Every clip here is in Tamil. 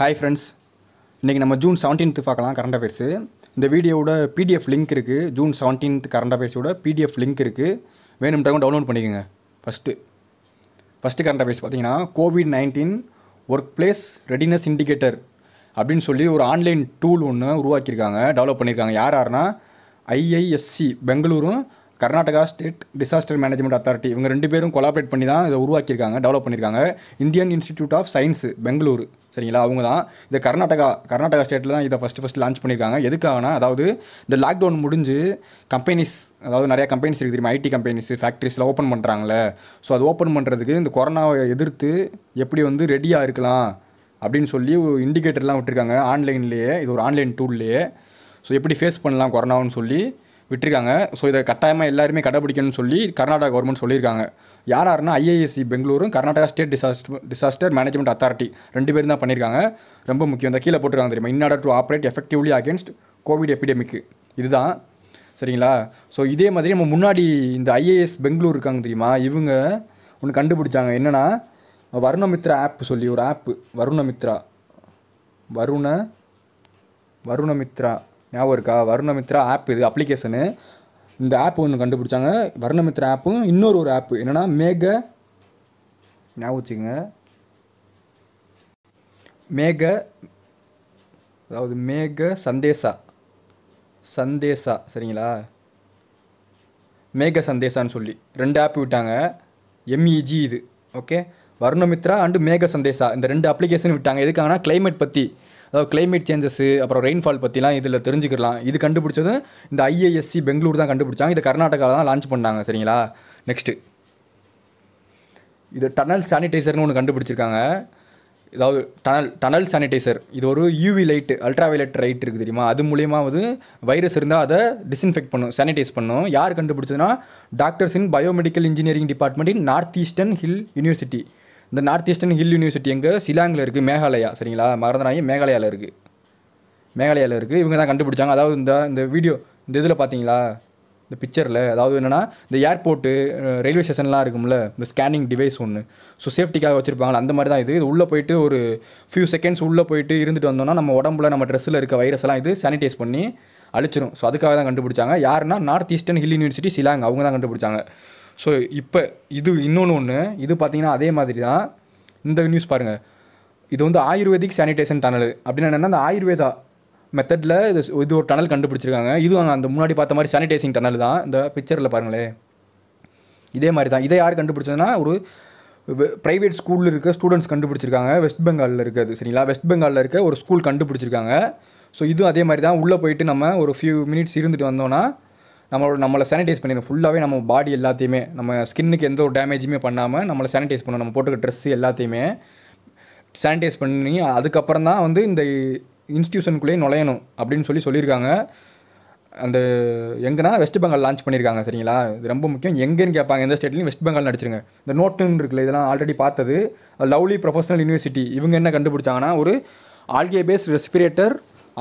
ஹாய் ஃப்ரெண்ட்ஸ் இன்றைக்கி நம்ம ஜூன் செவன்டீன்த்து பார்க்கலாம் கரண்ட் அஃபேர்ஸு இந்த வீடியோவோட பிடிஎஃப் லிங்க் இருக்குது ஜூன் செவன்டீன்த் கரண்ட் அஃபேர்ஸோட பிடிஎஃப் லிங்க் இருக்குது வேணும்ட்டாங்க டவுன்லோட் பண்ணிக்கோங்க ஃபஸ்ட்டு ஃபஸ்ட்டு கரண்ட் அஃபேர்ஸ் பார்த்தீங்கன்னா COVID nineteen workplace readiness indicator அப்படின்னு சொல்லி ஒரு ஆன்லைன் டூல் ஒன்று உருவாக்கியிருக்காங்க டெவலப் பண்ணியிருக்காங்க யார் யாருன்னா ஐஐஎஸ்சி பெங்களூரும் Karnataka state disaster management authority இவங்க ரெண்டு பேரும் கொலாபரேட் பண்ணி தான் இதை உருவாக்கியிருக்காங்க டெவலப் பண்ணியிருக்காங்க Indian Institute of Science Bengaluru சரிங்களா அவங்க தான் இந்த கர்நாடகா கர்நாடகா ஸ்டேட்டில் தான் இதை ஃபஸ்ட்டு ஃபஸ்ட் லான்ச் பண்ணியிருக்காங்க எதுக்காகனா அதாவது இந்த லாக்டவுன் முடிஞ்சு கம்பெனிஸ் அதாவது நிறையா கம்பெனிஸ் இருக்குது தெரியுமா ஐடி கம்பெனிஸ் ஃபேக்ட்ரிஸில் ஓப்பன் பண்ணுறாங்களே ஸோ அது ஓப்பன் பண்ணுறதுக்கு இந்த கொரோனாவை எதிர்த்து எப்படி வந்து ரெடியாக இருக்கலாம் அப்படின்னு சொல்லி இண்டிகேட்டர்லாம் விட்டுருக்காங்க ஆன்லைன்லேயே இது ஒரு ஆன்லைன் டூல்லையே ஸோ எப்படி ஃபேஸ் பண்ணலாம் கொரோனான்னு சொல்லி விட்டுருக்காங்க ஸோ இதை கட்டாயமாக எல்லாருமே கடைபிடிக்கணும்னு சொல்லி கர்நாடகா கவர்மெண்ட் சொல்லியிருக்காங்க யார் ஐஏஎஸ்சி பெங்களூரும் Karnataka state disaster disaster management authority ரெண்டு பேரும் தான் பண்ணியிருக்காங்க ரொம்ப முக்கியம் இந்த கீழே போட்டுருக்காங்க தெரியுமா in order to operate effectively against COVID எப்பிடமிக்கு இதுதான் சரிங்களா ஸோ இதே மாதிரி நம்ம முன்னாடி இந்த ஐஏஎஸ் பெங்களூர் இருக்காங்க தெரியுமா இவங்க ஒன்று கண்டுபிடிச்சாங்க என்னென்னா வருணமித்ரா ஆப் சொல்லி ஒரு ஆப்பு வருணமித்ரா வருண வருணமித்ரா ஞாபகம் இருக்கா வருணமித்ரா ஆப் இது அப்ளிகேஷனு இந்த ஆப் ஒன்று கண்டுபிடிச்சாங்க வர்ணமித்ரா ஆப்பும் இன்னொரு ஒரு ஆப்பு என்னென்னா மேக ஞாபகம் வச்சுங்க மேக அதாவது மேக சந்தேசா சந்தேசா சரிங்களா மேக சந்தேசான்னு சொல்லி ரெண்டு ஆப் விட்டாங்க எம்இஜி e இது ஓகே வருணமித்ரா அண்டு மேக சந்தேசா இந்த ரெண்டு அப்ளிகேஷன் விட்டாங்க எதுக்காகனா கிளைமேட் பற்றி அதாவது கிளைமேட் சேஞ்சஸ் அப்புறம் ரெயின்ஃபால் பற்றிலாம் இதில் தெரிஞ்சுக்கலாம் இது கண்டுபிடிச்சது இந்த ஐஏஎஸ்சி பெங்களூர் தான் கண்டுபிடிச்சாங்க இது கர்நாடகாவில் தான் லான்ச் பண்ணாங்க சரிங்களா நெக்ஸ்ட்டு இது டனல் சானிடைசர்னு ஒன்று கண்டுபிடிச்சிருக்காங்க இதாவது டனல் டனல் சானிடைசர் இது ஒரு UV light ultraviolet light இருக்குது தெரியுமா அது மூலியமாக வந்து வைரஸ் இருந்தால் அதை டிஸ்இன்ஃபெக்ட் பண்ணும் சானிடைஸ் பண்ணும் யார் கண்டுபிடிச்சதுன்னா doctors in biomedical engineering department in North Eastern Hill University இந்த நார்த் ஈஸ்டர்ன் ஹில் யூனிவர்சிட்டி எங்கே சிலாங்கில் இருக்குது மேகாலயா சரிங்களா மறந்துடாங்க மேகாலயாவில் இருக்குது மேகாலயாவில் இருக்குது இவங்க தான் கண்டுபிடிச்சாங்க அதாவது இந்த இந்த வீடியோ இந்த இதில் பார்த்தீங்களா இந்த பிக்சரில் அதாவது என்னென்னா இந்த ஏர்போர்ட்டு ரயில்வே ஸ்டேஷன்லாம் இருக்கும்ல இந்த ஸ்கேனிங் டிவைஸ் ஒன்று ஸோ சேஃப்டிக்காக வச்சுருப்பாங்களா அந்த மாதிரி தான் இது இது உள்ளே போயிட்டு ஒரு ஃபியூ செகண்ட்ஸ் உள்ளே போயிட்டு இருந்துட்டு வந்தோம்னா நம்ம உடம்புல நம்ம ட்ரெஸ்ஸில் இருக்க வைரஸ் எல்லாம் இது சானிடைஸ் பண்ணி அழிச்சிரும் ஸோ அதுக்காக தான் கண்டுபிடிச்சாங்க யாருன்னா North Eastern Hill University Shillong அவங்க தான் கண்டுபிடிச்சாங்க ஸோ இப்போ இது இன்னொன்று ஒன்று இது பார்த்தீங்கன்னா அதே மாதிரி தான் இந்த நியூஸ் பாருங்கள் இது வந்து ஆயுர்வேதிக் சானிடேஷன் டனல் அப்படின்னு என்னென்னா அந்த ஆயுர்வேதா மெத்தடில் இது இது ஒரு டனல் கண்டுபிடிச்சிருக்காங்க இதுவும் அந்த முன்னாடி பார்த்த மாதிரி சானிடைசிங் டனல் தான் இந்த பிக்சரில் பாருங்களேன் இதே மாதிரி தான் இதை யார் கண்டுபிடிச்சதுன்னா ஒரு ப்ரைவேட் ஸ்கூலில் இருக்க ஸ்டூடெண்ட்ஸ் கண்டுபிடிச்சிருக்காங்க வெஸ்ட் பெங்காலில் இருக்குது சரிங்களா வெஸ்ட் பெங்காலில் இருக்க ஒரு ஸ்கூல் கண்டுபிடிச்சிருக்காங்க ஸோ இதுவும் அதே மாதிரி தான் உள்ளே போயிட்டு நம்ம ஒரு ஃபியூ மினிட்ஸ் இருந்துட்டு வந்தோன்னா நம்மளோட நம்மளை சானிடைஸ் பண்ணிடணும் ஃபுல்லாகவே நம்ம பாடி எல்லாத்தையுமே நம்ம ஸ்கின்னுக்கு எந்த ஒரு டேமேஜுமே பண்ணாமல் நம்மளை சானிடைஸ் பண்ணணும் நம்ம போட்டுக்க ட்ரெஸ்ஸு எல்லாத்தையுமே சானிடைஸ் பண்ணி அதுக்கப்புறம் தான் வந்து இந்த இன்ஸ்டியூஷனுக்குள்ளேயே நுழையணும் அப்படின்னு சொல்லி சொல்லியிருக்காங்க அந்த எங்கன்னா வெஸ்ட் பெங்கால் லான்ச் பண்ணியிருக்காங்க சரிங்களா இது ரொம்ப முக்கியம் எங்கேன்னு கேட்பாங்க எந்த ஸ்டேட்லையும் வெஸ்ட் பெங்கால் நடிச்சிருங்க இந்த நோட்டுன்னு இருக்குல்ல இதெல்லாம் ஆல்ரெடி பார்த்தது லவ்லி ப்ரொஃபஷனல் யூனிவர்சிட்டி இவங்க என்ன கண்டுபிடிச்சாங்கன்னா ஒரு ஆல்கே பேஸ்ட் ரெஸ்பிரேட்டர்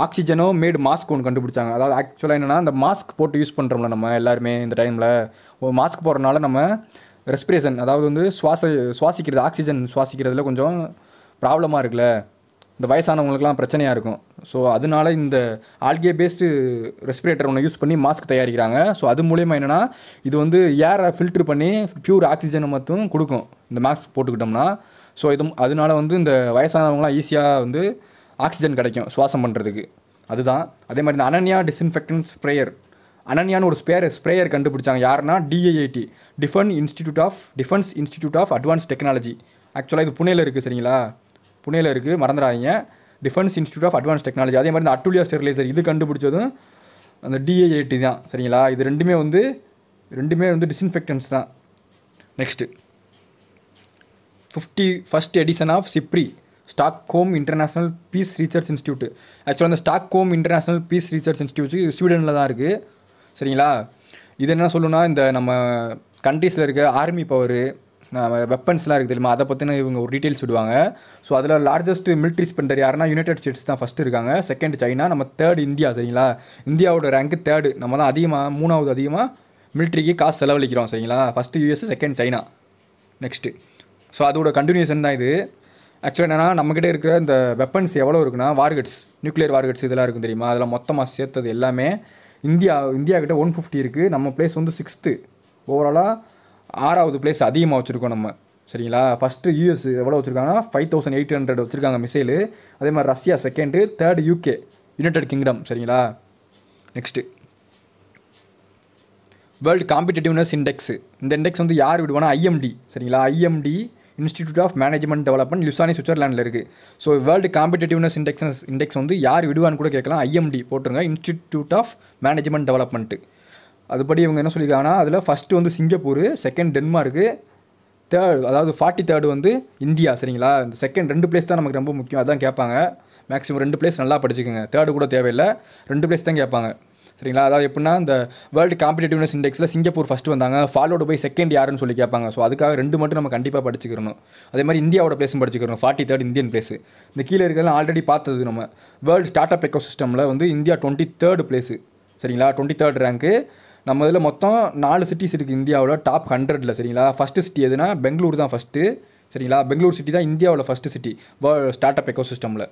ஆக்சிஜனோ மேடு மாஸ்க் ஒன்று கண்டுபிடிச்சாங்க அதாவது ஆக்சுவலாக என்னென்னா அந்த மாஸ்க் போட்டு யூஸ் பண்ணுறோம்ல நம்ம எல்லாருமே இந்த டைமில் மாஸ்க் போடுறனால நம்ம ரெஸ்பிரேஷன் அதாவது வந்து சுவாச சுவாசிக்கிறது ஆக்சிஜன் சுவாசிக்கிறதுல கொஞ்சம் ப்ராப்ளமாக இருக்குல்ல இந்த வயசானவங்களுக்குலாம் பிரச்சனையாக இருக்கும் ஸோ அதனால இந்த ஆல்கே பேஸ்டு ரெஸ்பிரேட்டர் ஒன்று யூஸ் பண்ணி மாஸ்க் தயாரிக்கிறாங்க ஸோ அது மூலயமா என்னென்னா இது வந்து ஏரை ஃபில்ட்ரு பண்ணி ப்யூர் ஆக்சிஜனை மட்டும் கொடுக்கும் இந்த மாஸ்க் போட்டுக்கிட்டோம்னா ஸோ இது அதனால வந்து இந்த வயசானவங்களாம் ஈஸியாக வந்து ஆக்சிஜன் கிடைக்கும் சுவாசம் பண்ணுறதுக்கு அதுதான் அதே மாதிரி இந்த அனன்யா டிஸ்இன்ஃபெக்டன்ட் ஸ்ப்ரேயர் அனன்யான்னு ஒரு ஸ்பேர் ஸ்ப்ரேயர் கண்டுபிடிச்சாங்க யாருன்னா DIIT defence institute of defence institute of advance technology ஆக்சுவலாக இது புனேயில் இருக்குது சரிங்களா புனேயில் இருக்குது மறந்துடாதீங்க defence institute of advance technology அதே மாதிரி இந்த அட்டுலியா ஸ்டெர்லைசர் இது கண்டுபிடிச்சதும் அந்த டிஐஐடி தான் சரிங்களா இது ரெண்டுமே வந்து ரெண்டுமே வந்து டிஸ்இன்ஃபெக்டன்ஸ் தான் next fifty first edition of SIPRI Stockholm international peace research institute ஆக்சுவலாக அந்த Stockholm international peace research institute ஸ்வீடனில் தான் இருக்குது சரிங்களா இது என்ன சொல்லணுன்னா இந்த நம்ம கண்ட்ரீஸில் இருக்க ஆர்மி பவர் வெப்பன்ஸ்லாம் இருக்குது தெரியுமா அதை பற்றின இவங்க ஒரு டீட்டெயில்ஸ் விடுவாங்க ஸோ அதில் லார்ஜஸ்ட் மிலிட்ரி ஸ்பெண்டர் யாருன்னா யுனைடெட் ஸ்டேட்ஸ் தான் ஃபஸ்ட்டு இருக்காங்க செகண்ட் சைனா நம்ம தேர்ட் இந்தியா சரிங்களா இந்தியாவோட ரேங்க்கு தேர்டு நம்ம தான் அதிகமாக மூணாவது அதிகமாக மிலிட்ரிக்கு காசு செலவழிக்கிறோம் சரிங்களா first US second China next so அதோட கண்டினியூஷன் தான் இது ஆக்சுவலாக என்னென்னா நம்மக்கிட்ட இருக்கிற இந்த வெப்பன்ஸ் எவ்வளோ இருக்குன்னா வார்கட்ஸ் நியூக்ளியர் வார்கட்ஸ் இதெல்லாம் இருக்கும் தெரியுமா அதில் மொத்தமாக சேர்த்தது எல்லாமே இந்தியா இந்தியா கிட்ட ஒன் ஃபிஃப்டி இருக்குது நம்ம பிளேஸ் வந்து சிக்ஸ்த்து ஓவராலாக ஆறாவது பிளேஸ் அதிகமாக வச்சுருக்கோம் நம்ம சரிங்களா ஃபஸ்ட்டு யூஎஸ் எவ்வளோ வச்சுருக்காங்கன்னா ஃபைவ் தௌசண்ட் எயிட் ஹண்ட்ரட் வச்சுருக்காங்க மிசைலு அதே மாதிரி Russia second third UK United Kingdom சரிங்களா நெக்ஸ்ட்டு வேர்ல்டு காம்படிட்டிவ்னஸ் இண்டெக்ஸு இந்த இண்டெக்ஸ் வந்து யார் விடுவானா ஐஎம்டி சரிங்களா IMD institute of management development Lausanne சுவிட்சர்லாண்டில் இருக்குது so world competitiveness index index வந்து யார் விடுவான்னு கூட கேட்கலாம் ஐஎம்டி போட்டுருங்க இன்ஸ்டிடியூட் ஆஃப் மேனேஜ்மெண்ட் டெவலப்மெண்ட்டு அதுபடி இவங்க என்ன சொல்லியிருக்காங்கன்னா அதில் ஃபஸ்ட்டு வந்து சிங்கப்பூர் செகண்ட் டென்மார்க்கு தேர்ட் அதாவது ஃபார்ட்டி தேர்டு வந்து இந்தியா சரிங்களா இந்த செகண்ட் ரெண்டு பிளேஸ் தான் நமக்கு ரொம்ப முக்கியம் அதான் கேட்பாங்க மேக்ஸிமம் ரெண்டு பிளேஸ் நல்லா படிச்சுக்கோங்க தேர்டு கூட தேவையில்லை ரெண்டு பிளேஸ் தான் கேட்பாங்க சரிங்களா அதாவது எப்படின்னா இந்த வேர்ல்டு காம்படிட்டிவ்னஸ் இண்டெக்ஸில் சிங்கப்பூர் ஃபஸ்ட்டு வந்தாங்க ஃபாலோடு போய் செகண்ட் யாருன்னு சொல்லி கேட்பாங்க ஸோ அதுக்காக ரெண்டு மட்டும் நம்ம கண்டிப்பாக படிச்சுக்கணும் அதே மாதிரி இந்தியாவோட பிளேஸும் படிச்சுக்கிறணும் ஃபார்ட்டி தேர்ட் இந்தியன் பிளேஸ் இந்த கீழே இருக்கிறதெல்லாம் ஆல்ரெடி பார்த்தது நம்ம வேர்ல்டு ஸ்டார்ட் அப் எக்கோ சிஸ்டமில் வந்து இந்தியா டுவெண்ட்டி தேர்டு பிளேஸு சரிங்களா டுவெண்ட்டி தேர்ட் ரேங்க்கு நம்ம இதில் மொத்தம் நாலு சிட்டிஸ் இருக்குது இந்தியாவில் டாப் ஹண்ட்ரடில் சரிங்களா ஃபஸ்ட்டு சிட்டி எதுனா பெங்களூர் தான் ஃபஸ்ட்டு சரிங்களா பெங்களூர் சிட்டி தான் இந்தியாவில் ஃபஸ்ட்டு சிட்டி ஸ்டார்ட் அப் எக்கோ சிஸ்டமில்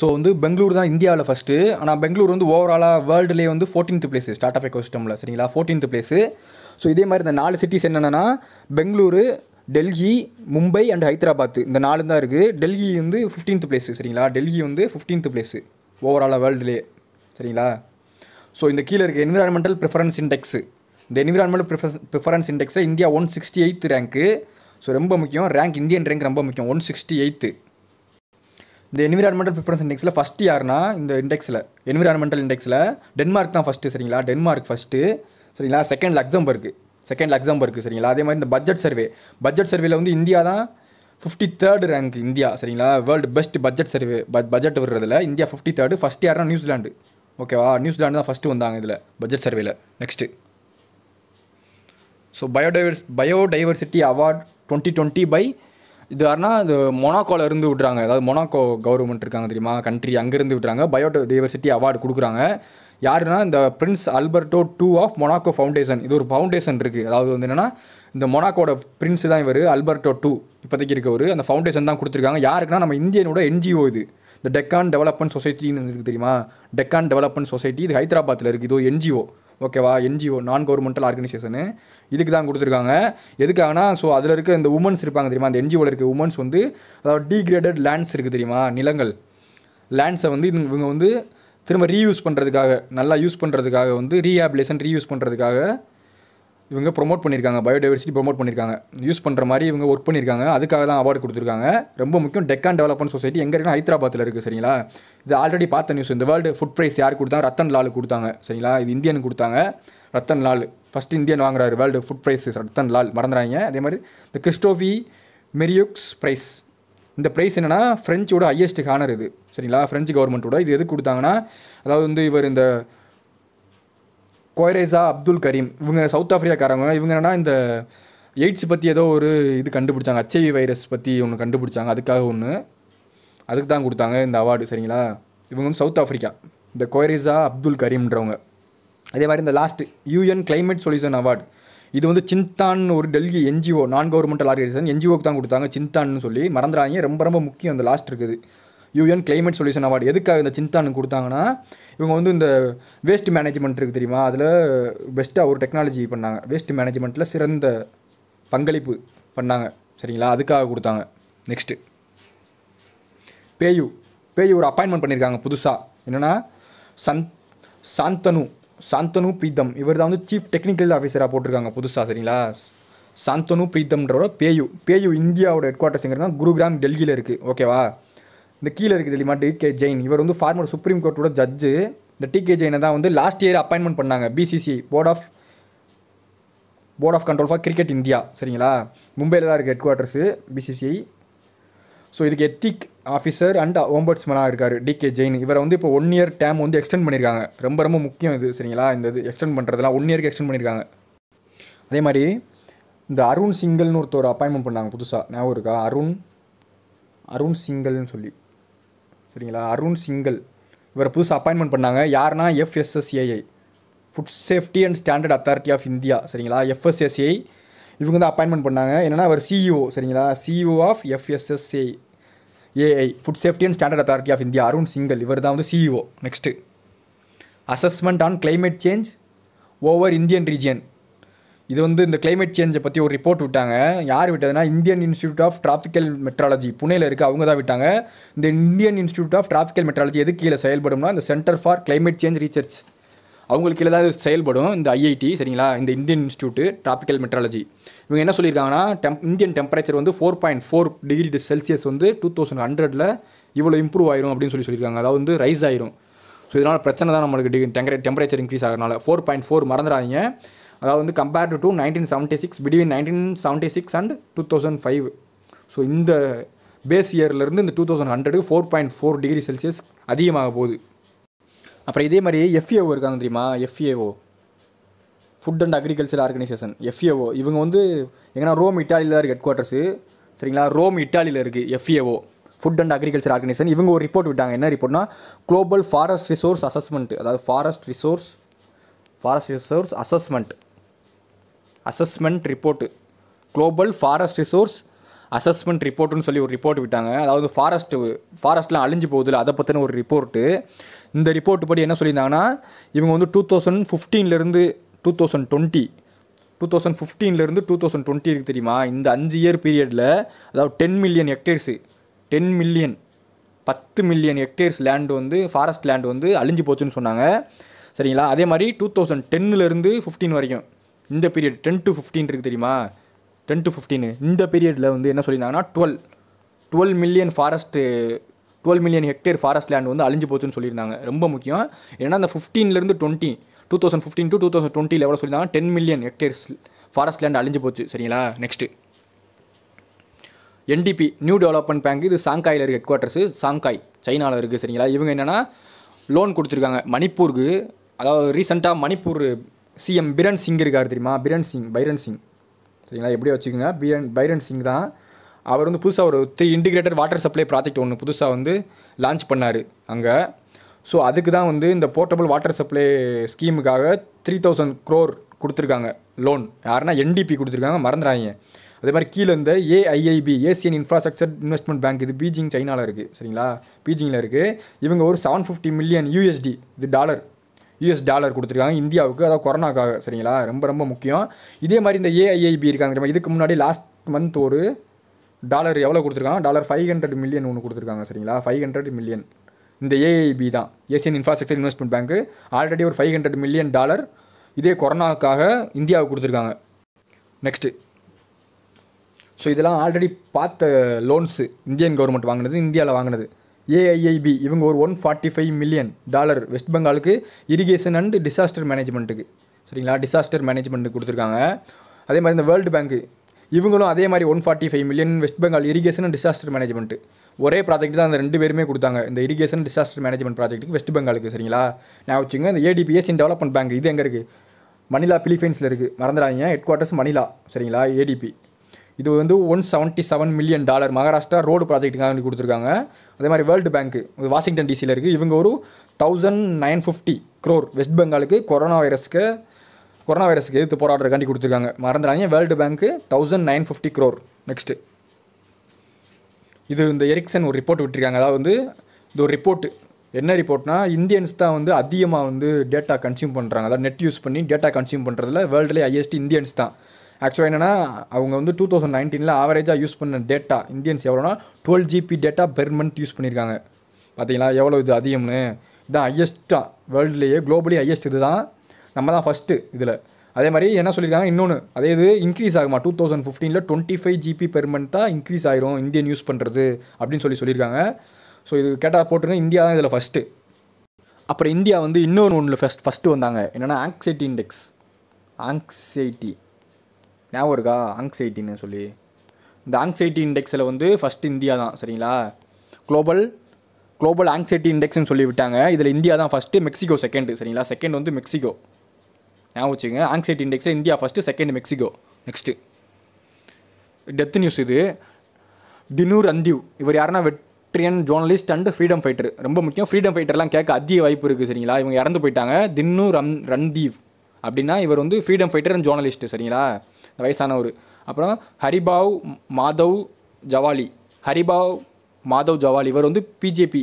ஸோ வந்து பெங்களூர் தான் இந்தியாவில் ஃபஸ்ட்டு ஆனால் பெங்களூர் வந்து ஓவராலாக வேர்ல்டுலேயே வந்து ஃபோர்டீன்த் பிளேஸ் ஸ்டார்ட் ஆஃப் எக்கோசிஸ்டமில் சரிங்களா ஃபோர்டீன்த் பிளேஸு ஸோ இதே மாதிரி இந்த நாலு சிட்டிஸ் என்னென்னா பெங்களூரு டெல்லி மும்பை அண்ட் ஹைதராபாத் இந்த நாலு தான் இருக்குது டெல்லி வந்து ஃபிஃப்டீன்த் பிளேஸு சரிங்களா டெல்லி வந்து ஃபிஃப்டீன்த் பிளேஸு ஓவராலாக வேர்ல்டுலேயே சரிங்களா ஸோ இந்த கீழே இருக்க என்விரான்மெண்டல் ப்ரிஃபரன்ஸ் இண்டெக்ஸு இந்த என்விரான்மெண்டல் ப்ரிஃபரன்ஸ் ப்ரிஃபரன்ஸ் இண்டெக்ஸில் India one sixty eighth rank so ரொம்ப முக்கியம் ரேங்க் இந்தியன் ரேங்க் ரொம்ப முக்கியம் ஒன் சிக்ஸ்டி எயித்து இந்த என்விரான்மெண்டல் ப்ரிஃபரன்ஸ் இண்டெக்ஸில் ஃபஸ்ட்டு யார்னா இந்த இண்டெக்ஸில் என்விரான்மெண்டல் இண்டெக்ஸில் டென்மார்க் தான் ஃபஸ்ட்டு சரிங்களா டென்மார்க் ஃபஸ்ட்டு சரிங்களா செகண்ட் லக்ஸம்பர்க்கு செகண்ட் லக்ஸம்பர்க்கு சரிங்களா அதே மாதிரி இந்த பட்ஜெட் சர்வே பட்ஜெட் சர்வேல வந்து இந்தியா தான் ஃபிஃப்டி தேர்டு ரேங்க் இந்தியா சரிங்களா world best budget survey but budget வருதுல இந்தியா ஃபிஃப்டி தேர்டு ஃபஸ்ட் யார்னா நியூசிலாண்டு ஓகேவா நியூசிலாண்டு தான் ஃபஸ்ட்டு வந்தாங்க இதில் பட்ஜெட் சர்வேல next so biodiverse biodiversity award twenty twenty by இது யாருன்னா இது மொனாக்கோவில் இருந்து விட்றாங்க அதாவது மொனாக்கோ கவர்மெண்ட் இருக்காங்க தெரியுமா கண்ட்ரி அங்கேருந்து விட்றாங்க பயோடோ டைவர்சிட்டி அவார்டு கொடுக்குறாங்க யாருன்னா இந்த prince Alberto two of Monaco foundation இது ஒரு ஃபவுண்டேஷன் இருக்குது அதாவது வந்து என்னென்னா இந்த மொனாக்கோட பிரின்ஸ் தான் இவர் அல்பர்டோ டூ இப்போதைக்கு இருக்க ஒரு அந்த ஃபவுண்டேஷன் தான் கொடுத்துருக்காங்க யாருக்குன்னா நம்ம இந்தியனோட என்ஜிஓ இது இந்த டெக்கான் டெவலப்மெண்ட் சொசைட்டின்னு இருக்குது தெரியுமா டெக்கான் டெவலப்மெண்ட் சொசைட்டி இது ஹைதராபாத்தில் இருக்குது இது ஒரு என்ஜிஓ ஓகேவா என்ஜிஓ நான் கவர்மெண்டல் ஆர்கனைசேஷனு இதுக்கு தான் கொடுத்துருக்காங்க எதுக்காகனா ஸோ அதில் இருக்க இந்த உமன்ஸ் இருப்பாங்க தெரியுமா அந்த என்ஜிஓவில் இருக்க உமன்ஸ் வந்து அதாவது டீக்ரேடட் லேண்ட்ஸ் இருக்குது தெரியுமா நிலங்கள் லேண்ட்ஸை வந்து இவங்க வந்து திரும்ப ரீயூஸ் பண்ணுறதுக்காக நல்லா யூஸ் பண்ணுறதுக்காக வந்து ரீஹாபிலேஷன் ரீயூஸ் பண்ணுறதுக்காக இவங்க ப்ரொமோட் பண்ணியிருக்காங்க பயோடைவர்சிட்டி ப்ரொமோட் பண்ணியிருக்காங்க யூஸ் பண்ணுற மாதிரி இவங்க ஒர்க் பண்ணியிருக்காங்க அதுக்காக தான் அவார்டு கொடுத்துருக்காங்க ரொம்ப முக்கியம் டெக்கான் டெவலப்மெண்ட் சொசைட்டி எங்கே இருக்குன்னா ஹைதராபாத்தில் இருக்குது சரிங்களா இது ஆல்ரெடி பார்த்த நியூஸ் இந்த வேர்ல்டு ஃபுட் ப்ரைஸ் யார் கொடுத்தாங்க ரத்தன் லால் கொடுத்தாங்க சரிங்களா இது இந்தியன் கொடுத்தாங்க ரத்தன் லால் ஃபஸ்ட் இந்தியன் வாங்குறாரு world food prize Rattan Lal மறந்துறாங்க அதே மாதிரி இந்த கிறிஸ்டோஃபி மெரியுக்ஸ் ப்ரைஸ் இந்த ப்ரைஸ் என்னென்னா ஃப்ரெஞ்சோட ஹையஸ்ட் ஹானர் இது சரிங்களா ஃப்ரெஞ்சு கவர்மெண்ட்டோட இது எது கொடுத்தாங்கன்னா அதாவது வந்து இவர் இந்த கொயரேசா அப்துல் கரீம் இவங்க சவுத் ஆஃப்ரிக்காக்காரவங்க இவங்க என்னன்னா இந்த எய்ட்ஸ் பற்றி ஏதோ ஒரு இது கண்டுபிடிச்சாங்க ஹெச்ஐவி வைரஸ் பற்றி ஒன்று கண்டுபிடிச்சாங்க அதுக்காக ஒன்று அதுக்கு தான் கொடுத்தாங்க இந்த அவார்டு சரிங்களா இவங்க வந்து சவுத் ஆஃப்ரிக்கா இந்த கொய்ரேசா அப்துல் கரீம்ன்றவங்க அதே மாதிரி இந்த last UN climate solution award இது வந்து சிந்தான் ஒரு Delhi NGO non governmental organisation என்ஜிஓக்கு தான் கொடுத்தாங்க சிந்தான்னு சொல்லி மறந்துடாங்க ரொம்ப ரொம்ப முக்கியம் அந்த லாஸ்ட் இருக்குது யூஎன் கிளைமேட் சொல்யூஷன் அவார்டு எதுக்காக இந்த சிந்தானு கொடுத்தாங்கன்னா இவங்க வந்து இந்த வேஸ்ட் மேனேஜ்மெண்ட் இருக்குது தெரியுமா அதில் பெஸ்ட்டாக ஒரு டெக்னாலஜி பண்ணாங்க வேஸ்ட் மேனேஜ்மெண்ட்டில் சிறந்த பங்களிப்பு பண்ணாங்க சரிங்களா அதுக்காக கொடுத்தாங்க நெக்ஸ்ட்டு பேயு பேயு ஒரு அப்பாயின்மெண்ட் பண்ணியிருக்காங்க புதுசாக என்னென்னா சந் சாந்தனு சாந்தனு பிரீத்தம் இவர் தான் வந்து சீஃப் டெக்னிக்கல் ஆஃபீஸராக போட்டிருக்காங்க புதுசாக சரிங்களா சாந்தனு பிரீத்தம்ன்றவரோட பேயு பேயு இந்தியாவோட ஹெட் குவார்ட்டர்ஸ் எங்கே குருகிராம் டெல்லியில் இருக்குது ஓகேவா இந்த கீழே இருக்குது தெரியுமா டி கே ஜெயின் இவர் வந்து ஃபார்மர் சுப்ரீம் கோர்ட்டோட ஜட்ஜு இந்த டி கே ஜெயினை தான் வந்து லாஸ்ட் இயர் அப்பாயின்மெண்ட் பண்ணாங்க BCC board of board of control for cricket India சரிங்களா மும்பையில் தான் இருக்குது ஹெட் குவார்ட்டர்ஸு பிசிசிஐ ஸோ இதுக்கு எத்திக் ஆஃபீஸர் அண்ட் ஓம்பட்ஸ்மனாக இருக்கார் டி கே ஜெயின் இவரை வந்து இப்போ ஒன் இயர் டேம் வந்து எக்ஸ்டெண்ட் பண்ணியிருக்காங்க ரொம்ப ரொம்ப முக்கியம் இது சரிங்களா இந்த இது எக்ஸ்டெண்ட் பண்ணுறதுலாம் ஒன் இயருக்கு எக்ஸ்டெண்ட் பண்ணியிருக்காங்க அதே மாதிரி இந்த அருண் சிங்கல்னு ஒருத்தர் அப்பாயின்மெண்ட் பண்ணாங்க புதுசாக ஞாபகம் இருக்கா அருண் அருண் சிங்கல்னு சொல்லி சரிங்களா அருண் சிங்கல் இவரை புதுசு அப்பாயின்மெண்ட் பண்ணாங்க யாருன்னா FSSAI food safety and standard authority of India சரிங்களா எஃப்எஸ்எஸ்ஏ இவங்க தான் அப்பாயின்மெண்ட் பண்ணாங்க என்னென்னா அவர் சிஇஓ e சரிங்களா CEO of FSSA AI food safety and standard authority of India Arun Singhal இவர் தான் வந்து CEO next assessment on climate change over Indian region இது வந்து இந்த கிளைமேட் சேஞ்சை பற்றி ஒரு ரிப்போர்ட் விட்டாங்க யார் விட்டதுன்னா Indian institute of tropical meteorology புனேல இருக்குது அவங்க தான் விட்டாங்க இந்த Indian institute of tropical meteorology எது கீழே செயல்படும்னா இந்த centre for climate change research அவங்களுக்கு கீழே தான் இது செயல்படும் இந்த ஐஐடி சரிங்களா இந்த இந்தியன் இன்ஸ்டியூட்டு ட்ராபிக்கல் மெட்ராலஜி இவங்க என்ன சொல்லியிருக்காங்கன்னா டெம் இந்தியன் டெம்பரேச்சர் வந்து four point four degree Celsius வந்து டூ தௌசண்ட் ஹண்ட்ரடில் இவ்வளோ இம்ப்ரூவ் ஆயிரும் அப்படின்னு சொல்லி சொல்லியிருக்காங்க அதாவது வந்து ரைஸ் ஆயிரும் ஸோ இதனால் பிரச்சனை தான் நம்மளுக்கு டிகிரி டெம்பரேச்சர் இன்க்ரீஸ் ஆகிறதுனால ஃபோர் பாயிண்ட் ஃபோர் மறந்துடாதீங்க அதாவது வந்து compared to nineteen seventy six between nineteen seventy six and two thousand five so இந்த பேஸ் இயர்லேருந்து இந்த டூ தௌசண்ட் ஹண்ட்ரடுக்கு four point four degree Celsius அதிகமாக போகுது அப்புறம் இதே மாதிரி எஃப்ஏஓ இருக்காங்க தெரியுமா FAO food and agriculture organisation FAO இவங்க வந்து எங்கன்னா ரோம் இட்டாலியில் தான் இருக்குது ஹெட் குவார்ட்டர்ஸு சரிங்களா ரோம் இட்டாலியில் இருக்குது FAO food and agriculture organisation இவங்க ஒரு ரிப்போர்ட் விட்டாங்க என்ன ரிப்போர்ட்னா குளோபல் ஃபாரஸ்ட் ரிசோர்ஸ் அசஸ்மெண்ட் அதாவது forest resource forest resource assessment assessment report global forest resource assessment ரிப்போர்ட்டுன்னு சொல்லி ஒரு ரிப்போர்ட் விட்டாங்க அதாவது ஃபாரஸ்ட்டு ஃபாரஸ்ட்லாம் அழிஞ்சு போகுதுல அதை பற்றின ஒரு ரிப்போர்ட்டு இந்த ரிப்போர்ட் படி என்ன சொல்லியிருந்தாங்கன்னா இவங்க வந்து டூ தௌசண்ட் ஃபிஃப்டீன்லேருந்து two thousand twenty two thousand ஃபிஃப்டீன்லேருந்து டூ தௌசண்ட் டுவெண்ட்டி இருக்குது தெரியுமா இந்த அஞ்சு இயர் பீரியடில் அதாவது ten million hectares ten million பத்து மில்லியன் ஹெக்டேர்ஸ் லேண்டு வந்து ஃபாரஸ்ட் லேண்டு வந்து அழிஞ்சு போச்சுன்னு சொன்னாங்க சரிங்களா அதே மாதிரி டூ தௌசண்ட் டென்னிலேருந்து ஃபிஃப்டீன் வரைக்கும் இந்த பீரியட் டென் டு ஃபிஃப்டீன் இருக்குது தெரியுமா டென் டு ஃபிஃப்டீனு இந்த பீரியடில் வந்து என்ன சொல்லியிருந்தாங்கன்னா twelve twelve million forest twelve million hectare forest land வந்து அழிஞ்சு போச்சுன்னு சொல்லியிருந்தாங்க ரொம்ப முக்கியம் ஏன்னா அந்த ஃபிஃப்டீன்லேருந்து twenty two thousand fifteen to two thousand டுவெண்ட்டியில் எவ்வளோ சொல்லியிருந்தாங்க ten million hectares forest land அழிஞ்சு போச்சு சரிங்களா next NDB new development bank இது சாங்காயில் இருக்குது ஹெட் குவார்ட்டர்ஸு சாங்காய் சைனாவில் இருக்குது சரிங்களா இவங்க என்னென்னா லோன் கொடுத்துருக்காங்க மணிப்பூருக்கு அதாவது ரீசெண்டாக மணிப்பூர் சிஎம் பிரன் சிங் இருக்கார் தெரியுமா பிரன் சிங் பைரன் சிங் சரிங்களா எப்படியோ வச்சுக்கோங்க பிரன் பைரன் சிங் தான் அவர் வந்து புதுசாக ஒரு three integrated water supply project ஒன்று புதுசாக வந்து லான்ச் பண்ணார் அங்கே ஸோ அதுக்கு தான் வந்து இந்த போர்ட்டபுள் வாட்டர் சப்ளை ஸ்கீமுக்காக த்ரீ தௌசண்ட் க்ரோர் கொடுத்துருக்காங்க லோன் யாருன்னா என்டிபி கொடுத்துருக்காங்க மறந்துடாங்க அதே மாதிரி கீழே இந்த AIIB Asian infrastructure investment bank இது பீஜிங் சைனாவில் இருக்குது சரிங்களா பீஜிங்கில் இருக்குது இவங்க ஒரு செவன் ஃபிஃப்டி மில்லியன் யூஎஸ்டி இது டாலர் யூஎஸ் டாலர் கொடுத்துருக்காங்க இந்தியாவுக்கு அதாவது கொரோனாக்காக சரிங்களா ரொம்ப ரொம்ப முக்கியம் இதே மாதிரி இந்த ஏஐஐபி இருக்காங்க இதுக்கு முன்னாடி லாஸ்ட் மந்த் ஒரு டாலர் எவ்வளோ கொடுத்துருக்காங்க டாலர் ஃபைவ் ஹண்ட்ரட் மில்லியன் ஒன்று கொடுத்துருக்காங்க சரிங்களா ஃபைவ் ஹண்ட்ரட் மில்லியன் இந்த ஏஐபி தான் Asian infrastructure investment bank already ஒரு ஃபைவ் ஹண்ட்ரட் மில்லியன் டாலர் இதே கொரோனாக்காக இந்தியாவுக்கு கொடுத்துருக்காங்க நெக்ஸ்ட்டு ஸோ இதெல்லாம் ஆல்ரெடி பார்த்த லோன்ஸு இந்தியன் கவர்மெண்ட் வாங்கினது இந்தியாவில் வாங்கினது ஏஐஐபி இவங்க ஒரு one forty five million dollar West பெங்காலுக்கு இரிகேஷன் அண்ட் டிசாஸ்டர் மேனேஜ்மெண்ட்டுக்கு சரிங்களா டிசாஸ்டர் மேனேஜ்மெண்ட்டு கொடுத்துருக்காங்க அதே மாதிரி இந்த வேர்ல்டு பேங்க்கு இவங்களும் அதே மாதிரி one forty five million West Bengal irrigation and disaster management ஒரே ப்ராஜெக்ட் தான் அந்த ரெண்டு பேருமே கொடுத்தாங்க இந்த இரிகேஷன் டிசாஸ்டர் மேனேஜ்மெண்ட் ப்ராஜெக்ட்டுக்கு வெஸ்ட் பெங்காலுக்கு சரிங்களா நான் வச்சுங்க இந்த ஏடிபிஎஸ் இன் டெவலப்மெண்ட் பேங்க் இது எங்கே இருக்குது மணிலா பிலிப்பைன்ஸில் இருக்குது மறந்துடாதீங்க ஹெட் குவார்ட்டர்ஸ் மணிலா சரிங்களா ஏடிபி இது வந்து one seventy seven million dollar Maharashtra road ப்ராஜெக்ட்டுக்காக கொடுத்துருக்காங்க அதே மாதிரி வேர்ல்டு பேங்க்கு வாஷிங்டன் டிசியில் இருக்குது இவங்க ஒரு thousand nine fifty crore West பெங்காலுக்கு கொரோனா வைரஸ்க்கு கொரோனா வைரஸ்க்கு எதிர்த்து போராடுறதுக்காண்டி கொடுத்துருக்காங்க மறந்துடாங்க world bank thousand nine fifty crore next இது இந்த எரிக்சன் ஒரு ரிப்போர்ட் விட்டுருக்காங்க அதாவது வந்து இது ஒரு ரிப்போர்ட்டு என்ன ரிப்போர்ட்னா இந்தியன்ஸ் தான் வந்து அதிகமாக வந்து டேட்டா கன்சியூம் பண்ணுறாங்க அதாவது நெட் யூஸ் பண்ணி டேட்டா கன்சியூம் பண்ணுறதுல வேர்ல்டுலேயே ஹையஸ்ட் இந்தியன்ஸ் தான் ஆக்சுவலாக என்னென்னா அவங்க வந்து டூ தௌசண்ட் நைன்டீனில் ஆவரேஜாக யூஸ் பண்ண டேட்டா இந்தியன்ஸ் எவ்வளோனா twelve GB data per month use பண்ணியிருக்காங்க பார்த்தீங்களா எவ்வளோ இது அதிகம்னு இதுதான் ஹையஸ்ட்டாக வேர்ல்டுலேயே குளோபலி ஹையஸ்ட் இது தான் நம்ம தான் ஃபஸ்ட்டு இதில் அதே மாதிரி என்ன சொல்லியிருக்காங்க இன்னொன்று அதே இது இன்க்ரீஸ் ஆகுமா டூ தௌசண்ட் ஃபிஃப்டீனில் twenty five GB per month தான் இன்க்ரீஸ் ஆயிரும் இந்தியன் யூஸ் பண்ணுறது அப்படின்னு சொல்லி சொல்லியிருக்காங்க ஸோ இது கேட்டால் போட்டுருங்க இந்தியா தான் இதில் ஃபஸ்ட்டு அப்புறம் இந்தியா வந்து இன்னொன்று ஒன்றில் ஃபஸ்ட் ஃபஸ்ட்டு வந்தாங்க என்னென்னா ஆங்ஸைட்டி இண்டெக்ஸ் ஆங்ஸைட்டி ஞாபகம் இருக்கா ஆங்ஸைட்டின்னு சொல்லி இந்த ஆங்ஸைட்டி இண்டெக்ஸில் வந்து ஃபஸ்ட் இந்தியா தான் சரிங்களா குளோபல் குளோபல் ஆங்ஸைட்டி இண்டெக்ஸ்னு சொல்லி விட்டாங்க இதில் இந்தியா தான் ஃபஸ்ட்டு மெக்சிகோ செகண்டு சரிங்களா செகண்ட் வந்து மெக்சிகோ ஞாபகம் வச்சுங்க ஆங்ஸைட்டி இண்டெக்ஸில் India first second Mexico next death news இது தினூர் அந்தியூ இவர் யாருன்னா வெற்றியன் ஜேர்னலிஸ்ட் அண்ட் ஃப்ரீடம் ஃபைட்டர் ரொம்ப முக்கியம் ஃப்ரீடம் ஃபைட்டர்லாம் கேட்க அதிக வாய்ப்பு இருக்குது சரிங்களா இவங்க இறந்து போயிட்டாங்க தின்னு ரன் ரன்தீவ் அப்படின்னா இவர் வந்து ஃப்ரீடம் ஃபைட்டர் அண்ட் ஜேர்னலிஸ்ட் சரிங்களா வயசானவர் அப்புறம் ஹரிபாவ் மாதவ் ஜவாலி ஹரிபாவ் மாதவ் ஜவாலி இவர் வந்து பிஜேபி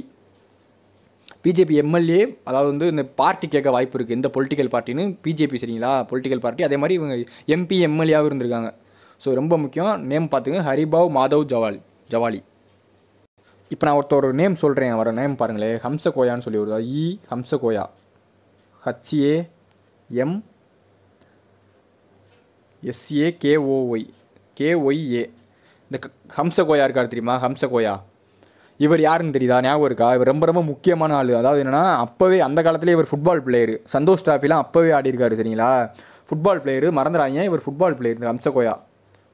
பிஜேபி எம்எல்ஏ அதாவது வந்து இந்த பார்ட்டி கேட்க வாய்ப்பு இருக்குது இந்த பொலிட்டிக்கல் பார்ட்டின்னு பிஜேபி சரிங்களா பொலிட்டிக்கல் பார்ட்டி அதே மாதிரி இவங்க எம்பி எம்எல்ஏவாகவும் இருந்திருக்காங்க ஸோ ரொம்ப முக்கியம் நேம் பார்த்துங்க ஹரிபாவ் மாதவ் ஜவாலி ஜவாலி இப்போ நான் ஒருத்தர் நேம் சொல்கிறேன் வர நேம் பாருங்களேன் ஹம்சகோயான்னு சொல்லி வருவா இ ஹம்சகோயா ஹச்ஏ எம் எஸ்ஏ கேஓஒய் கேஒய்ஏ இந்த ஹம்சகோயா இருக்கார் தெரியுமா ஹம்சகோயா இவர் யாருன்னு தெரியுதா ஞாபகம் இருக்கா இவர் ரொம்ப ரொம்ப முக்கியமான ஆள் அதாவது என்னென்னா அப்போவே அந்த காலத்தில் இவர் ஃபுட்பால் பிளேயர் சந்தோஷ் டிராஃபிலாம் அப்போவே ஆடி இருக்கார் சரிங்களா ஃபுட்பால் பிளேயர் மறந்துடாங்க இவர் ஃபுட்பால் பிளேயர் இந்த Hamsakoya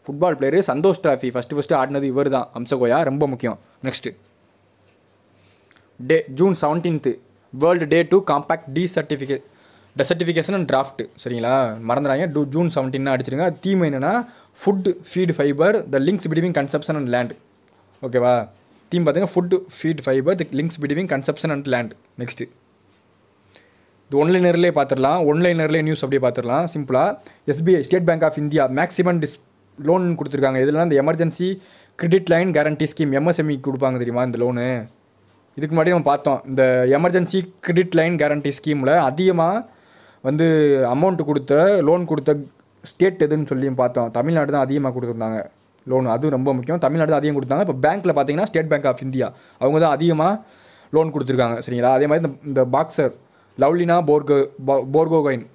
football player Santosh trophy first first ஆடினது இவர் தான் ஹம்சகோயா ரொம்ப முக்கியம் next day June seventeenth world day to compact டி சர்டிஃபிகேட் டெசர்டிஃபிகேஷன் அண்ட் டிராஃப்ட் சரிங்களா மறந்துடாங்க டூ ஜூன் செவன்டீன் அடிச்சிருங்க தீம் என்னென்னா food feed fibre the links between conception and land ஓகேவா தீம் பார்த்தீங்கன்னா food feed fibre the links between conception and land next இது ஒன்லைனர்லேயே பார்த்துடலாம் ஒன்லைனர்லேயே நியூஸ் அப்படியே பார்த்துடலாம் சிம்பிளாக SBI state bank of India maximum this loan கொடுத்துருக்காங்க இதெல்லாம் இந்த emergency credit line guarantee scheme MSME கொடுப்பாங்க தெரியுமா இந்த லோனு இதுக்கு முன்னாடி நம்ம பார்த்தோம் இந்த எமர்ஜென்சி கிரெடிட் லைன் கேரண்டி ஸ்கீமில் அதிகமாக வந்து அமௌண்ட்டு கொடுத்த லோன் கொடுத்த ஸ்டேட் எதுன்னு சொல்லியும் பார்த்தோம் தமிழ்நாடு தான் அதிகமாக கொடுத்துருந்தாங்க லோன் அது ரொம்ப முக்கியம் தமிழ்நாடு தான் அதிகம் கொடுத்தாங்க இப்போ பேங்க்கில் பார்த்தீங்கன்னா ஸ்டேட் பேங்க் ஆஃப் இந்தியா அவங்க தான் அதிகமாக லோன் கொடுத்துருக்காங்க சரிங்களா அதே மாதிரி இந்த பாக்ஸர் லவ்லினா போர்கோ போர்கோகோயின்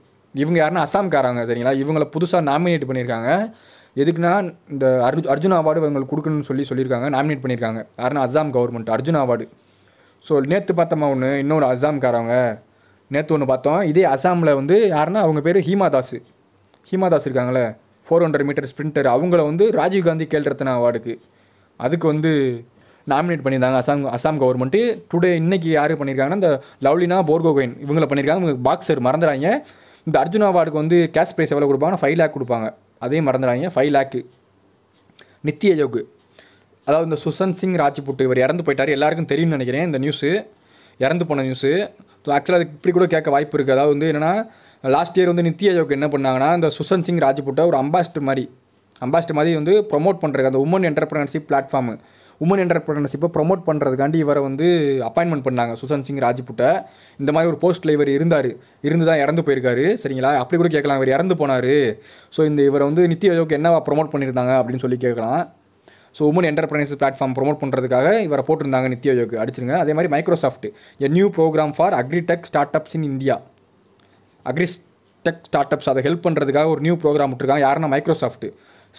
இவங்க யாருன்னா அஸ்ஸாம்காரங்க சரிங்களா இவங்களை புதுசாக நாமினேட் பண்ணியிருக்காங்க எதுக்குன்னா இந்த அர்ஜு அர்ஜுன் அவார்டு இவங்களுக்கு கொடுக்கணும்னு சொல்லி சொல்லியிருக்காங்க நாமினேட் பண்ணியிருக்காங்க யாருன்னா Assam government Arjun award so நேற்று பார்த்தோமா ஒன்று இன்னொரு அஸ்ஸாம்காரவங்க நேற்று ஒன்று பார்த்தோம் இதே அசாமில் வந்து யாருன்னா அவங்க பேர் ஹீமாதாஸ் ஹீமாதாஸ் இருக்காங்களே ஃபோர் ஹண்ட்ரட் மீட்டர் ஸ்ப்ரிண்டர் அவங்கள வந்து ராஜீவ்காந்தி கேல் ரத்னா அவார்டுக்கு அதுக்கு வந்து நாமினேட் பண்ணியிருந்தாங்க அசாம் அசாம் கவர்மெண்ட்டு டுடே இன்றைக்கி யார் பண்ணியிருக்காங்கன்னா இந்த லவ்லினா போர்கோகோயின் இவங்கள பண்ணியிருக்காங்க இவங்க பாக்ஸர் மறந்துடாங்க இந்த அர்ஜுனா அவார்டுக்கு வந்து கேஷ் ப்ரைஸ் எவ்வளோ கொடுப்பாங்கன்னா ஃபைவ் லேக் கொடுப்பாங்க அதையும் மறந்துடாங்க ஃபைவ் லேக்கு நித்திய ஜோக்கு அதாவது இந்த சுஷந்த் சிங் ராஜ்புட் இவர் இறந்து போயிட்டார் எல்லாருக்கும் தெரியும்னு நினைக்கிறேன் இந்த நியூஸு இறந்து போன நியூஸு ஸோ ஆக்சுவலாக அதுக்கு இப்படி கூட கேட்க வாய்ப்பு இருக்குது அதாவது வந்து என்னென்னா லாஸ்ட் இயர் வந்து நித்தி ஆயோக் என்ன பண்ணாங்கன்னா இந்த சுஷந்த் சிங் ராஜ்புட்டை ஒரு அம்பாஸ்டர் மாதிரி அம்பாஸ்டர் மாதிரி வந்து ப்ரொமோட் பண்ணுறது அந்த உமன் என்டர்பிரினர்ஷிப் பிளாட்ஃபார்மு உமன் என்டர்பிரினர்ஷிப்பை ப்ரொமோட் பண்ணுறதுக்காண்டி இவரை வந்து அப்பாயின்மெண்ட் பண்ணாங்க சுஷந்த் சிங் ராஜ்புட்டை இந்த மாதிரி ஒரு போஸ்ட்டில் இவர் இருந்தார் இருந்து தான் இறந்து போயிருக்காரு சரிங்களா அப்படி கூட கேட்கலாம் இவர் இறந்து போனார் ஸோ இந்த இவரை வந்து நித்தி ஆயோக் என்னவா ப்ரொமோட் பண்ணியிருந்தாங்க அப்படின்னு சொல்லி கேட்கலாம் so woman entrepreneurs platform promote பண்ணுறதுக்காக இவரை போட்டிருந்தாங்க நித்யா ஆயோக் அடிச்சிருங்க அதே மாதிரி Microsoft a new programme for agritech startups in India agris tech startups அதை ஹெல்ப் பண்ணுறதுக்காக ஒரு நியூ ப்ரோக்ராம் விட்டுருக்காங்க யாருன்னா மைக்ரோசாஃப்ட்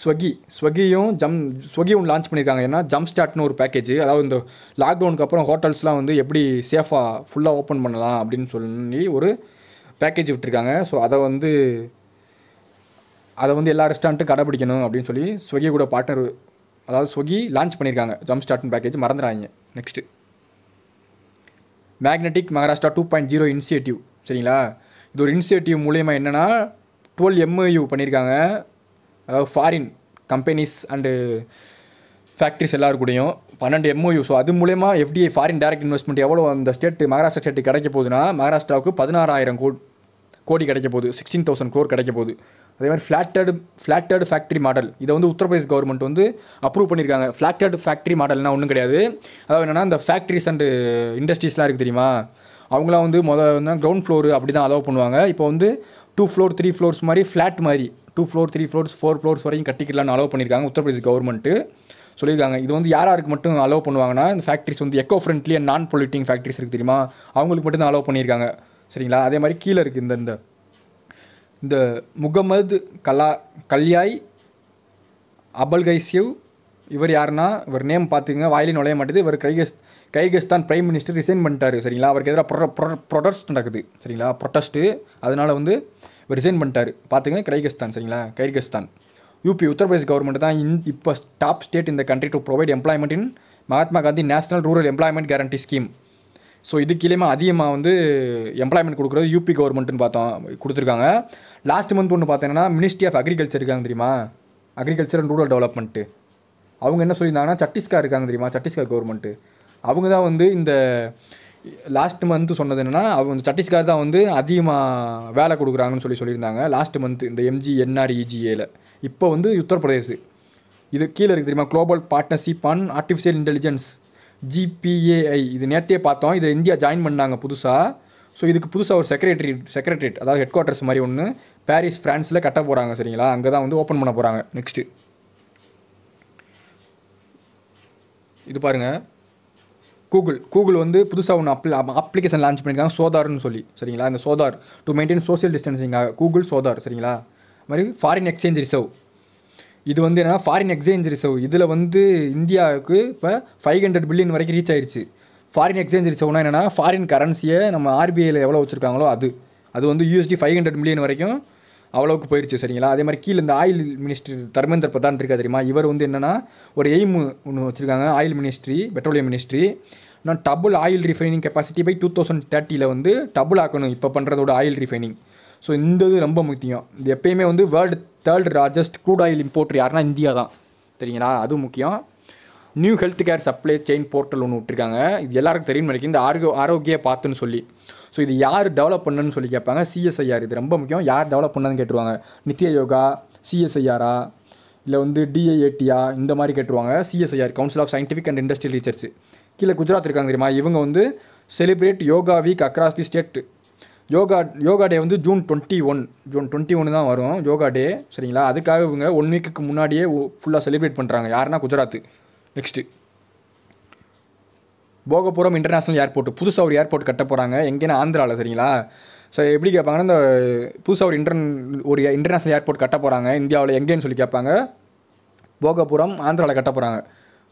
ஸ்வகி ஸ்வகியும் ஜம் ஸ்வகி ஒன்று லான்ச் பண்ணியிருக்காங்க ஏன்னா ஜம் ஸ்டார்ட்னு ஒரு பேக்கேஜ் அதாவது இந்த லாக்டவுனுக்கு அப்புறம் ஹோட்டல்ஸ்லாம் வந்து எப்படி சேஃபாக ஃபுல்லாக ஓப்பன் பண்ணலாம் அப்படின்னு சொல்லி ஒரு பேக்கேஜ் விட்டுருக்காங்க ஸோ அதை வந்து அதை வந்து எல்லா ரெஸ்டாரண்ட்டும் கடைப்பிடிக்கணும் அப்படின்னு சொல்லி ஸ்விக்கி கூட பார்ட்னர் அதாவது ஸ்விக்கி லான்ச் பண்ணியிருக்காங்க ஜம்ப் ஸ்டார்டிங் பேக்கேஜ் மறந்துடாங்க next magnetic Maharashtra two point zero initiative சரிங்களா இது ஒரு இனிஷியேட்டிவ் மூலியமாக என்னென்னா டுவெல் எம்ஏயூ பண்ணியிருக்காங்க அதாவது ஃபாரின் கம்பெனிஸ் அண்டு ஃபேக்ட்ரிஸ் எல்லாருக்கூடையும் பன்னெண்டு எம்ஓயூ ஸோ அது மூலயமா எஃப்டிஐ ஃபாரின் டைரக்ட் இன்வெஸ்ட்மெண்ட் எவ்வளோ அந்த ஸ்டேட்டு மகாராஷ்டிரா ஸ்டேட்டு கிடைக்க போகுதுன்னா மகாராஷ்டிராவுக்கு பதினாறாயிரம் கோடி கோடி கிடைக்க போகுது சிக்ஸ்டீன் தௌசண்ட் க்ரோர் கிடைக்க போகுது அதே மாதிரி ஃப்ளாட்டடு ஃப்ளாட்டடு ஃபேக்ட்ரி மாடல் இதை வந்து உத்தரப்பிரதேஷ் கவர்மெண்ட் வந்து அப்ரூவ் பண்ணியிருக்காங்க ஃப்ளாட்டடு ஃபேக்ட்ரி மாடல்னால் ஒன்றும் கிடையாது அதாவது என்னென்னா இந்த ஃபேக்ட்ரிஸ் அண்டு இண்டஸ்ட்ரீஸ்லாம் இருக்குது தெரியுமா அவங்களாம் வந்து முதல் வந்து கிரவுண்ட் ஃப்ளோரு அப்படி தான் அலோவ் பண்ணுவாங்க இப்போ வந்து டூ ஃப்ளோர் த்ரீ ஃப்ளோர்ஸ் மாதிரி ஃப்ளாட் மாதிரி two floor three floors four floors வரைக்கும் கட்டிக்கலாம்னு அலோவ் பண்ணியிருக்காங்க உத்தரப்பிரதேஷ் கவர்மெண்ட்டு சொல்லியிருக்காங்க இது வந்து யார் யாருக்கு மட்டும் அலோவ் பண்ணுவாங்கன்னா இந்த ஃபேக்ட்ரிஸ் வந்து எக்கோ ஃப்ரெண்ட்லி அண்ட் நான் பொலியூட்டிங் ஃபேக்ட்ரிஸ் இருக்குது தெரியுமா அவங்களுக்கு மட்டும் தான் அலோவ் பண்ணியிருக்காங்க சரிங்களா அதே மாதிரி கீழே இருக்குது இந்த இந்த இந்த முகமது கலா கல்யாய் அபல்கைசிவ் இவர் யாருன்னா இவர் நேம் பார்த்துக்கங்க வாயிலே நுழைய மாட்டேது இவர் கைகஸ் கைகஸ்தான் பிரைம் மினிஸ்டர் ரிசைன் பண்ணிட்டாரு சரிங்களா அவருக்கு எதிராக ப்ரொ ப்ரொடஸ்ட் நடக்குது சரிங்களா ப்ரொடஸ்ட்டு அதனால் வந்து இவர் ரிசைன் பண்ணிட்டார் பார்த்துங்க கைகஸ்தான் சரிங்களா கைகஸ்தான் யூபி உத்தரப்பிரதேச கவர்மெண்ட் தான் இன் இப்போ டாப் ஸ்டேட் இந்த country to provide employment in Mahatma Gandhi national rural employment guarantee scheme so இதுக்கு கீழேயுமே அதிகமாக வந்து எம்ப்ளாய்மெண்ட் கொடுக்குறது யூபி கவர்மெண்ட்டுன்னு பார்த்தோம் கொடுத்துருக்காங்க லாஸ்ட் மந்த் ஒன்று பார்த்தீங்கன்னா மினிஸ்ட்ரி ஆஃப் அக்ரிகல்ச்சர் இருக்காங்க தெரியுமா அக்ரிகல்ச்சர் அண்ட் ரூரல் டெவலப்மெண்ட்டு அவங்க என்ன சொல்லியிருந்தாங்கன்னா சட்டீஸ்கர் இருக்காங்க தெரியுமா சட்டீஸ்கர் கவர்மெண்ட்டு அவங்க தான் வந்து இந்த லாஸ்ட் மந்த்து சொன்னது என்னென்னா அவங்க சட்டீஸ்கர் தான் வந்து அதிகமாக வேலை கொடுக்குறாங்கன்னு சொல்லி சொல்லியிருந்தாங்க லாஸ்ட் மந்த் இந்த எம்ஜி என்ஆர்இஜிஏல e இப்போ வந்து உத்தரப்பிரதேசு இது கீழே இருக்குது தெரியுமா global partnership on artificial intelligence GPAI இது நேற்றே பார்த்தோம் இதில் இந்தியா ஜாயின் பண்ணாங்க புதுசாக ஸோ இதுக்கு புதுசாக ஒரு செக்ரட்டரி செக்ரட்டரியேட் அதாவது ஹெட் குவார்ட்டர்ஸ் மாதிரி ஒன்று பாரிஸ் ஃப்ரான்ஸில் கட்ட போகிறாங்க சரிங்களா அங்கே தான் வந்து ஓப்பன் பண்ண போகிறாங்க நெக்ஸ்ட்டு இது பாருங்கள் கூகுள் கூகுள் வந்து புதுசாக ஒன்று அப்ளி அப்ளிகேஷன் லான்ச் பண்ணியிருக்காங்க சோதார்னு சொல்லி சரிங்களா இந்த சோதார் டு மெயின்டைன் சோஷியல் டிஸ்டன்சிங்காக கூகுள் சோதார் சரிங்களா மாதிரி ஃபாரின் எக்ஸ்சேஞ்ச் ரிசர்வ் இது வந்து என்னென்னா ஃபாரின் எக்ஸ்சேஞ்ச் ரிசர்வ் இதில் வந்து இந்தியாவுக்கு இப்போ ஃபைவ் ஹண்ட்ரட் பில்லியன் வரைக்கும் ரீச் ஆயிடுச்சு ஃபாரின் எக்ஸ்சேஞ்ச் ரிசர்வ்னா என்னென்னா ஃபாரின் கரன்சியை நம்ம ஆர்பிஐயில் எவ்வளோ வச்சுருக்காங்களோ அது அது வந்து யூஎஸ்டி ஃபைவ் ஹண்ட்ரட் மில்லியன் வரைக்கும் அவ்வளோவுக்கு போயிடுச்சு சரிங்களா அதே மாதிரி கீழே இந்த ஆயில் மினிஸ்ட்ரி தர்மேந்திர பிரதான் இருக்கா தெரியுமா இவர் வந்து என்னென்னா ஒரு எய்ம் ஒன்று வச்சுருக்காங்க ஆயில் மினிஸ்ட்ரி பெட்ரோலியம் மினிஸ்ட்ரி நான் double oil refining capacity by two thousand தேர்ட்டியில் வந்து டபுள் ஆக்கணும் இப்போ பண்ணுறதோட ஆயில் ரிஃபைனிங் ஸோ இந்த இது ரொம்ப முக்கியம் இது எப்பயுமே வந்து world third largest crude oil import யாருனா இந்தியா தான் சரிங்களா அது முக்கியம் new health care supply chain portal ஒன்று விட்டுருக்காங்க இது எல்லாருக்கும் தெரியும் நினைக்கிறேன் இந்த ஆரோ ஆரோக்கிய பார்த்துன்னு சொல்லி ஸோ இது யார் டெவலப் பண்ணுன்னு சொல்லி கேட்பாங்க சிஎஸ்ஐஆர் இது ரொம்ப முக்கியம் யார் டெவலப் பண்ணதுன்னு கேட்டுருவாங்க நித்திய யோகா சிஎஸ்ஐஆரா இல்லை வந்து டிஐஏடிஆ இந்த மாதிரி கேட்டுருவாங்க CSIR council of scientific and industrial research கீழே குஜராத் இருக்காங்க தெரியுமா இவங்க வந்து celebrate yoga week across the state yoga yoga day வந்து June twenty one June twenty ஒன்று தான் வரும் யோகா டே சரிங்களா அதுக்காக இவங்க ஒன் வீக்குக்கு முன்னாடியே ஃபுல்லாக செலிப்ரேட் பண்ணுறாங்க யாருன்னா குஜராத்து நெக்ஸ்ட்டு போகப்புறம் இன்டர்நேஷ்னல் ஏர்போர்ட் புதுசாக ஒரு ஏர்போர்ட் கட்ட போகிறாங்க எங்கேன்னா ஆந்திராவில் சரிங்களா சார் எப்படி கேட்பாங்கன்னா இந்த புதுசாக ஒரு இன்டர் ஒரு இன்டர்நேஷ்னல் ஏர்போர்ட் கட்ட போகிறாங்க இந்தியாவில் எங்கேன்னு சொல்லி கேட்பாங்க போகப்புறம் ஆந்திராவில் கட்ட போகிறாங்க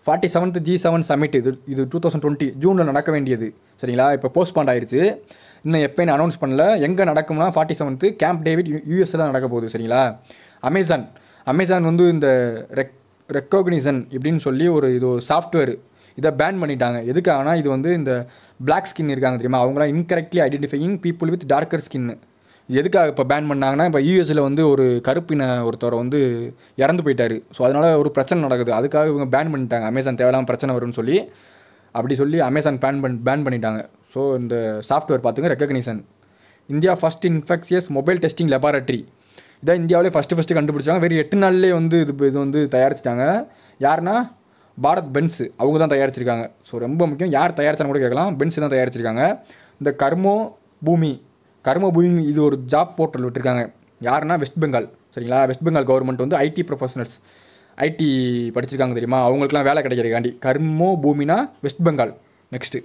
forty seventh G seven summit இது இது டூ தௌசண்ட் டுவெண்ட்டி ஜூனில் நடக்க வேண்டியது சரிங்களா இப்போ போஸ்ட்பாண்ட் ஆயிடுச்சு இன்னும் எப்போயும் அனௌன்ஸ் பண்ணல எங்கே நடக்கும்னா ஃபார்ட்டி செவன்த்து கேம்ப் டேவிட் யூஎஸ்ஸில் தான் நடக்க போகுது சரிங்களா அமேசான் அமேசான் வந்து இந்த ரெக் ரெக்கோக்னிசன் இப்படின்னு சொல்லி ஒரு இது ஒரு சாஃப்ட்வேர் இதை பேன் பண்ணிட்டாங்க எதுக்காகனா இது வந்து இந்த பிளாக் ஸ்கின் இருக்காங்க தெரியுமா அவங்களாம் incorrectly identifying people with darker ஸ்கின்னு எதுக்காக இப்போ பேன் பண்ணாங்கன்னா இப்போ யூஎஸில் வந்து ஒரு கருப்பின ஒருத்தரை வந்து இறந்து போயிட்டார் ஸோ அதனால் ஒரு பிரச்சனை நடக்குது அதுக்காக இவங்க பேன் பண்ணிட்டாங்க அமேசான் தேவையில்லாமல் பிரச்சனை வரும்னு சொல்லி அப்படி சொல்லி அமேசான் பேன் பண் பேன் பண்ணிட்டாங்க ஸோ இந்த சாஃப்ட்வேர் பார்த்துங்க recognition India first infectious mobile testing laboratory இதான் இந்தியாவிலே ஃபஸ்ட்டு ஃபஸ்ட்டு கண்டுபிடிச்சாங்க வெறும் எட்டு நாள்லேயே வந்து இது இது வந்து தயாரிச்சிட்டாங்க யாருன்னா பாரத் பென்ஸு அவங்க தான் தயாரிச்சிருக்காங்க ஸோ ரொம்ப முக்கியம் யார் தயாரிச்சான்னு கூட கேட்கலாம் பென்ஸு தான் தயாரிச்சிருக்காங்க இந்த கர்மோ பூமி கர்மபூமி இது ஒரு ஜாப் போர்ட்டல் விட்டுருக்காங்க யாருன்னா வெஸ்ட் பெங்கால் சரிங்களா வெஸ்ட் பெங்கால் கவர்மெண்ட் வந்து ஐடி ப்ரொஃபஷனல்ஸ் ஐடி படிச்சிருக்காங்க தெரியுமா அவங்களுக்குலாம் வேலை கிடைக்கிறதுக்காண்டி கர்மோ பூமினா West Bengal next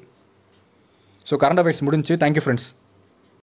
so current affairs முடிஞ்சு தேங்க்யூ ஃப்ரெண்ட்ஸ்